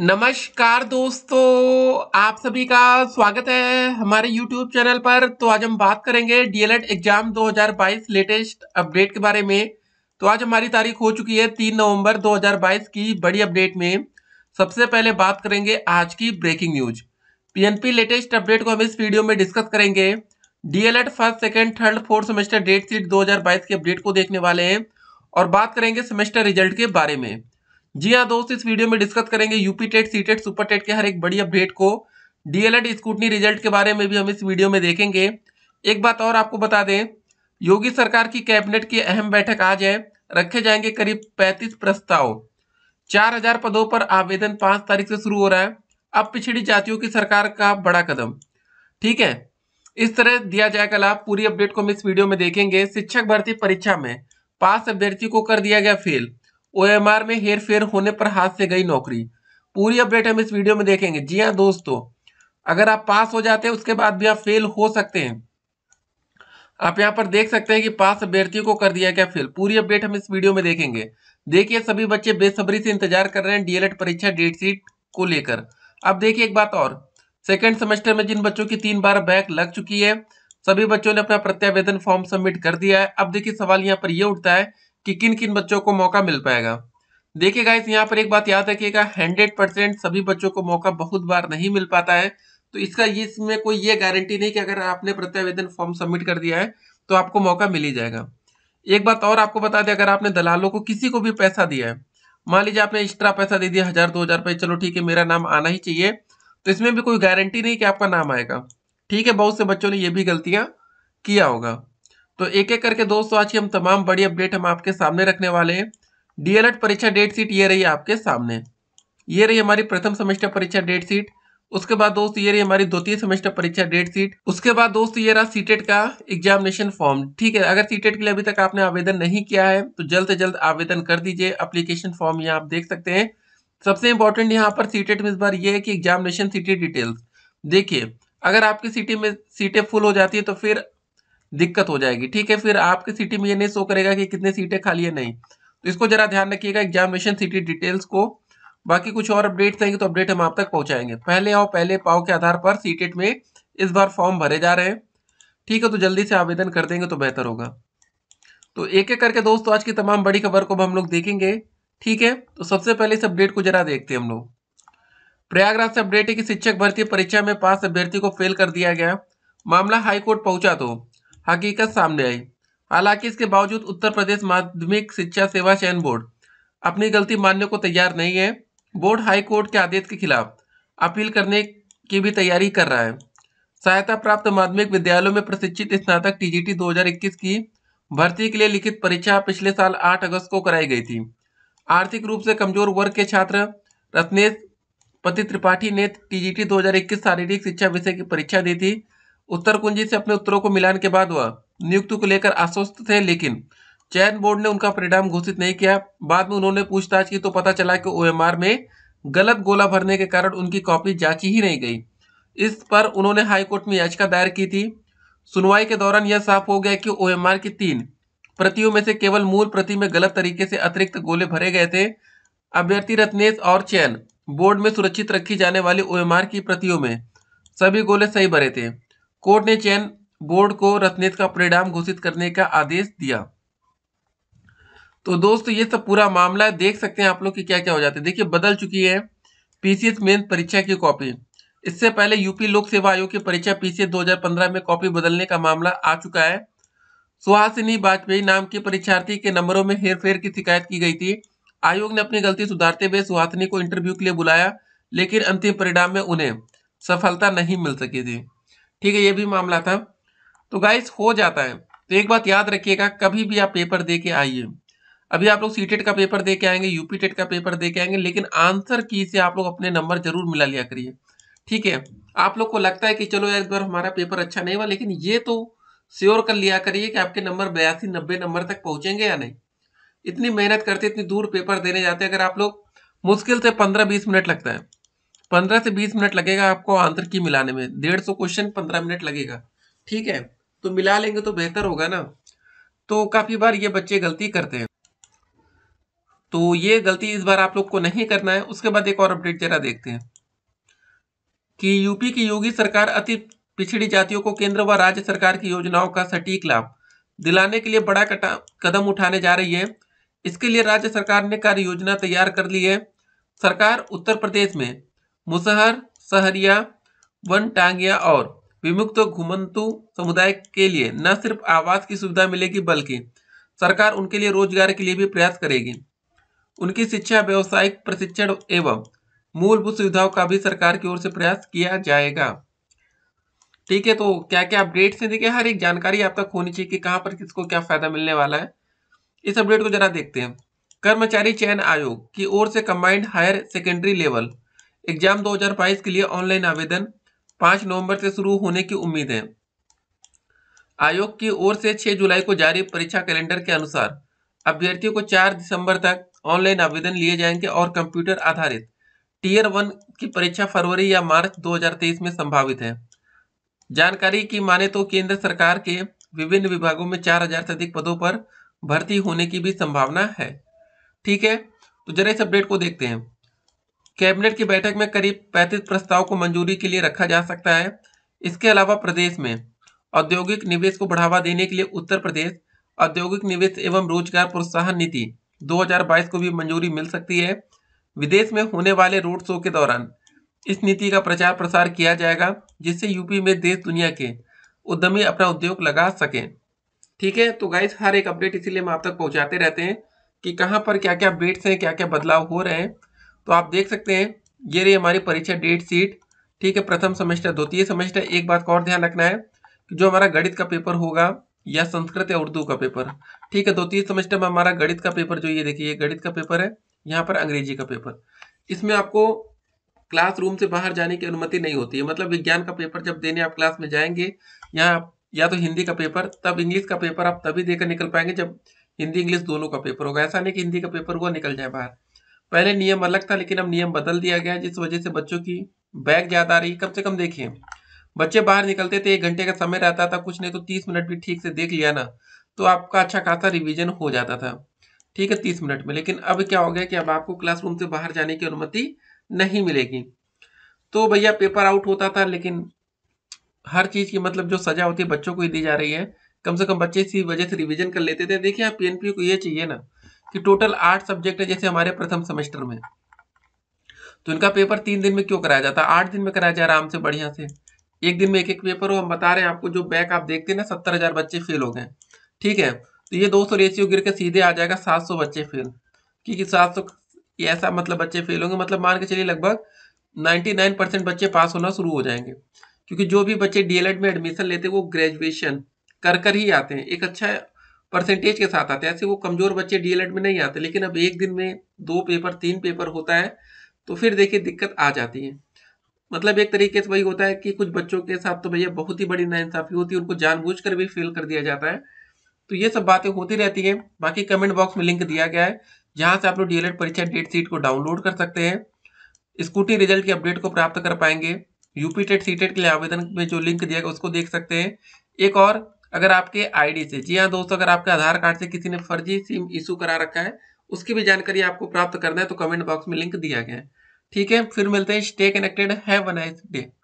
नमस्कार दोस्तों आप सभी का स्वागत है हमारे YouTube चैनल पर तो आज हम बात करेंगे डीएलएड एग्जाम 2022 लेटेस्ट अपडेट के बारे में तो आज हमारी तारीख हो चुकी है 3 नवंबर 2022 की बड़ी अपडेट में सबसे पहले बात करेंगे आज की breaking news PNP latest update को हम इस वीडियो में डिस्कस करेंगे DElEd first second third fourth semester date sheet दो के अपडेट को देखने वाले हैं और बात करेंगे सेमेस्टर रिजल्ट के बारे में जी हाँ दोस्त इस वीडियो में डिस्कस करेंगे UP TET C TET super TET के हर एक बड़ी अपडेट को डीएलएड स्कूटनी रिजल्ट के बारे में भी हम इस वीडियो में देखेंगे एक बात और आपको बता दें योगी सरकार की कैबिनेट की अहम बैठक आज है रखे जाएंगे करीब पैंतीस प्रस्ताव चार हजार पदों पर आवेदन पांच तारीख से शुरू हो रहा है अब पिछड़ी जातियों की सरकार का बड़ा कदम ठीक है इस तरह दिया जाएगा लाभ पूरी अपडेट को हम इस वीडियो में देखेंगे शिक्षक भर्ती परीक्षा में पास अभ्यर्थी को कर दिया गया फेल ओएमआर में हेर फेर होने पर हाथ से गई नौकरी पूरी अपडेट हम इस वीडियो में देखेंगे जी हाँ दोस्तों अगर आप पास हो जाते हैं उसके बाद भी आप फेल हो सकते हैं आप यहाँ पर देख सकते हैं कि पास अभ्यर्थियों को कर दिया गया फेल पूरी अपडेट हम इस वीडियो में देखेंगे देखिए सभी बच्चे बेसब्री से इंतजार कर रहे हैं डीएलएड परीक्षा डेट शीट को लेकर अब देखिए एक बात और सेकेंड सेमेस्टर में जिन बच्चों की तीन बार बैक लग चुकी है सभी बच्चों ने अपना प्रत्यावेदन फॉर्म सबमिट कर दिया है अब देखिए सवाल यहाँ पर यह उठता है कि किन किन बच्चों को मौका मिल पाएगा देखिए गाइस यहाँ पर एक बात याद रखिएगा हंड्रेड परसेंट सभी बच्चों को मौका बहुत बार नहीं मिल पाता है तो इसका इसमें कोई ये गारंटी नहीं कि अगर आपने प्रत्यावेदन फॉर्म सबमिट कर दिया है तो आपको मौका मिल ही जाएगा एक बात और आपको बता दें अगर आपने दलालों को किसी को भी पैसा दिया है मान लीजिए आपने एक्स्ट्रा पैसा दे दिया हजार दो हजार रुपये चलो ठीक है मेरा नाम आना ही चाहिए तो इसमें भी कोई गारंटी नहीं कि आपका नाम आएगा ठीक है बहुत से बच्चों ने ये भी गलतियां किया होगा तो एक एक करके दोस्तों आज की हम तमाम बड़ी अपडेट हम आपके सामने रखने वाले हैं डीएलएड परीक्षा डेट सीट ये रही आपके सामने ये रही हमारी प्रथम सेमेस्टर परीक्षा डेट सीट उसके बाद दोस्त ये रही हमारी द्वितीय सेमेस्टर परीक्षा डेट सीट उसके बाद दोस्त ये रहा सीटेट e का एग्जामिनेशन फॉर्म ठीक है अगर सीटेट e के लिए अभी तक आपने आवेदन नहीं किया है तो जल्द से जल्द आवेदन कर दीजिए अप्लीकेशन फॉर्म यहाँ आप देख सकते हैं सबसे इम्पोर्टेंट यहाँ पर सीटेट e में इस बार ये है कि एग्जामिनेशन सीटेट डिटेल्स देखिए अगर आपकी सीटी में सीटें फुल हो जाती है तो फिर दिक्कत हो जाएगी ठीक है फिर आपके सिटी में ये नहीं शो करेगा कि कितने सीटें खाली है नहीं तो इसको जरा ध्यान रखिएगा एग्जामिनेशन सिटी डिटेल्स को बाकी कुछ और अपडेट आएंगे तो अपडेट हम आप तक पहुंचाएंगे पहले आओ पहले पाओ के आधार पर सीटेट में इस बार फॉर्म भरे जा रहे हैं ठीक है तो जल्दी से आवेदन कर देंगे तो बेहतर होगा तो एक एक करके दोस्तों आज की तमाम बड़ी खबर को हम लोग देखेंगे ठीक है तो सबसे पहले इस अपडेट को जरा देखते हैं हम लोग प्रयागराज से अपडेट है कि शिक्षक भर्ती परीक्षा में पास अभ्यर्थी को फेल कर दिया गया मामला हाईकोर्ट पहुंचा तो हकीकत सामने आई हालांकि इसके बावजूद उत्तर प्रदेश माध्यमिक शिक्षा सेवा चयन बोर्ड अपनी गलती मानने को तैयार नहीं है बोर्ड हाई कोर्ट के आदेश के खिलाफ अपील करने की भी तैयारी कर रहा है सहायता प्राप्त माध्यमिक विद्यालयों में प्रशिक्षित स्नातक टीजीटी 2021 की भर्ती के लिए लिखित परीक्षा पिछले साल 8 अगस्त को कराई गई थी आर्थिक रूप से कमजोर वर्ग के छात्र रत्नेश पति त्रिपाठी ने टीजीटी 2021 शारीरिक शिक्षा विषय की परीक्षा दी थी उत्तर कुंजी से अपने उत्तरों को मिलान के बाद वह नियुक्ति को लेकर आश्वस्त थे लेकिन चयन बोर्ड ने उनका परिणाम घोषित नहीं किया बाद में उन्होंने पूछताछ की तो पता चला कि ओएमआर में गलत गोला भरने के कारण उनकी कॉपी जांची ही नहीं गई इस पर उन्होंने हाईकोर्ट में याचिका दायर की थी सुनवाई के दौरान यह साफ हो गया कि ओएमआर की तीन प्रतियों में से केवल मूल प्रति में गलत तरीके से अतिरिक्त गोले भरे गए थे अभ्यर्थी रत्नेश और चयन बोर्ड में सुरक्षित रखी जाने वाली ओएमआर की प्रतियों में सभी गोले सही भरे थे कोर्ट ने चयन बोर्ड को रत्नेत का परिणाम घोषित करने का आदेश दिया तो दोस्तों ये सब पूरा मामला है देख सकते हैं आप लोग की क्या क्या हो जाते हैं देखिए बदल चुकी है पीसीएस मेन परीक्षा की कॉपी इससे पहले यूपी लोक सेवा आयोग की परीक्षा पीसीएस 2015 में कॉपी बदलने का मामला आ चुका है सुहासिनी वाजपेयी नाम के परीक्षार्थी के नंबरों में हेरफेर की शिकायत की गई थी आयोग ने अपनी गलती सुधारते हुए सुहासिनी को इंटरव्यू के लिए बुलाया लेकिन अंतिम परिणाम में उन्हें सफलता नहीं मिल सकी थी ठीक है ये भी मामला था तो गाइस हो जाता है तो एक बात याद रखिएगा कभी भी आप पेपर दे के आइए अभी आप लोग सी e का पेपर दे के आएंगे यूपी टेट e का पेपर दे के आएंगे लेकिन आंसर की से आप लोग अपने नंबर जरूर मिला लिया करिए ठीक है आप लोग को लगता है कि चलो एक बार हमारा पेपर अच्छा नहीं हुआ लेकिन ये तो श्योर कर लिया करिए कि आपके नंबर बयासी नब्बे नंबर तक पहुंचेंगे या नहीं इतनी मेहनत करते इतनी दूर पेपर देने जाते हैं अगर आप लोग मुश्किल से पंद्रह बीस मिनट लगता है पंद्रह से बीस मिनट लगेगा आपको आंसर की मिलाने में डेढ़ सौ क्वेश्चन पंद्रह मिनट लगेगा ठीक है तो मिला लेंगे तो बेहतर होगा ना तो काफी बार ये बच्चे गलती करते हैं तो ये गलती इस बार आप लोग को नहीं करना है उसके बाद एक और अपडेट जरा देखते हैं कि यूपी की योगी सरकार अति पिछड़ी जातियों को केंद्र व राज्य सरकार की योजनाओं का सटीक लाभ दिलाने के लिए बड़ा कटा कदम उठाने जा रही है इसके लिए राज्य सरकार ने कार्य योजना तैयार कर ली है सरकार उत्तर प्रदेश में मुसहर सहरिया वन टांगिया और विमुक्त घुमंतु समुदाय के लिए न सिर्फ आवास की सुविधा मिलेगी बल्कि सरकार उनके लिए रोजगार के लिए भी प्रयास करेगी उनकी शिक्षा व्यवसायिक प्रशिक्षण एवं मूलभूत सुविधाओं का भी सरकार की ओर से प्रयास किया जाएगा ठीक है तो क्या क्या अपडेट्स हैं देखिए हर एक जानकारी आप तक होनी चाहिए कि कहाँ पर किसको क्या फायदा मिलने वाला है इस अपडेट को जरा देखते हैं कर्मचारी चयन आयोग की ओर से combined higher secondary level exam 2022 के लिए ऑनलाइन आवेदन 5 नवंबर से शुरू होने की उम्मीद है आयोग की ओर से 6 जुलाई को जारी परीक्षा कैलेंडर के अनुसार अभ्यर्थियों को 4 दिसंबर तक ऑनलाइन आवेदन लिए जाएंगे और कंप्यूटर आधारित टीयर वन की परीक्षा फरवरी या मार्च 2023 में संभावित है जानकारी की माने तो केंद्र सरकार के विभिन्न विभागों में हजार से अधिक पदों पर भर्ती होने की भी संभावना है ठीक है तो जरा इस अपडेट को देखते हैं कैबिनेट की बैठक में करीब 35 प्रस्ताव को मंजूरी के लिए रखा जा सकता है इसके अलावा प्रदेश में औद्योगिक निवेश को बढ़ावा देने के लिए उत्तर प्रदेश औद्योगिक निवेश एवं रोजगार प्रोत्साहन नीति 2022 को भी मंजूरी मिल सकती है विदेश में होने वाले रोड शो के दौरान इस नीति का प्रचार प्रसार किया जाएगा जिससे यूपी में देश दुनिया के उद्यमी अपना उद्योग लगा सकें ठीक है तो गाइस हर एक अपडेट इसीलिए हम आप तक पहुंचाते रहते हैं कि कहाँ पर क्या क्या अपडेट्स हैं क्या क्या बदलाव हो रहे हैं तो आप देख सकते हैं ये रही हमारी परीक्षा डेट सीट ठीक है प्रथम सेमेस्टर द्वितीय सेमेस्टर एक बात का और ध्यान रखना है कि जो हमारा गणित का पेपर होगा या संस्कृत या उर्दू का पेपर ठीक है द्वितीय सेमेस्टर में हमारा गणित का पेपर जो ये देखिए गणित का पेपर है यहाँ पर अंग्रेजी का पेपर इसमें आपको रूम से बाहर जाने की अनुमति नहीं होती है मतलब विज्ञान का पेपर जब देने आप क्लास में जाएंगे यहाँ या तो हिंदी का पेपर तब इंग्लिश का पेपर आप तभी देकर निकल पाएंगे जब हिंदी इंग्लिश दोनों का पेपर होगा ऐसा नहीं कि हिंदी का पेपर हुआ निकल जाए बाहर पहले नियम अलग था लेकिन अब नियम बदल दिया गया जिस वजह से बच्चों की बैग ज्यादा आ रही कम से कम देखिए बच्चे बाहर निकलते थे एक घंटे का समय रहता था कुछ नहीं तो तीस मिनट भी ठीक से देख लिया ना तो आपका अच्छा खासा रिविजन हो जाता था ठीक है तीस मिनट में लेकिन अब क्या हो गया कि अब आपको क्लासरूम से बाहर जाने की अनुमति नहीं मिलेगी तो भैया पेपर आउट होता था लेकिन हर चीज़ की मतलब जो सजा होती है बच्चों को ही दी जा रही है कम से कम बच्चे इसी वजह से रिविजन कर लेते थे देखिए आप पीएनपी को ये चाहिए ना कि टोटल आठ सब्जेक्ट है जैसे हमारे प्रथम सेमेस्टर में तो इनका पेपर तीन दिन में क्यों कराया जाता है आठ दिन में कराया जाए आराम से बढ़िया से एक दिन में एक एक पेपर हो हम बता रहे हैं आपको जो बैक आप देखते हैं ना सत्तर हजार बच्चे फेल हो गए ठीक है तो ये दो सौ रेशियो गिर के सीधे आ जाएगा सात सौ बच्चे फेल क्योंकि सात सौ ऐसा मतलब बच्चे फेल होंगे मतलब मान के चलिए लगभग नाइन्टी नाइन परसेंट बच्चे पास होना शुरू हो जाएंगे क्योंकि जो भी बच्चे डीएलएड में एडमिशन लेते हैं वो ग्रेजुएशन कर कर ही आते हैं एक अच्छा परसेंटेज के साथ आते हैं ऐसे वो कमज़ोर बच्चे डीएलएड में नहीं आते लेकिन अब एक दिन में दो पेपर तीन पेपर होता है तो फिर देखिए दिक्कत आ जाती है मतलब एक तरीके से वही होता है कि कुछ बच्चों के साथ तो भैया बहुत ही बड़ी नाइंसाफ़ी होती है उनको जानबूझ भी फेल कर दिया जाता है तो ये सब बातें होती रहती हैं बाकी कमेंट बॉक्स में लिंक दिया गया है जहाँ से आप लोग डीएलएड परीक्षा डेट सीट को डाउनलोड कर सकते हैं स्कूटी रिजल्ट की अपडेट को प्राप्त कर पाएंगे यूपी टेट सीटेट के लिए आवेदन में जो लिंक दिया गया उसको देख सकते हैं एक और अगर आपके आईडी से जी हाँ दोस्तों अगर आपके आधार कार्ड से किसी ने फर्जी सिम इशू करा रखा है उसकी भी जानकारी आपको प्राप्त करना है तो कमेंट बॉक्स में लिंक दिया गया है ठीक है फिर मिलते हैं स्टे कनेक्टेड है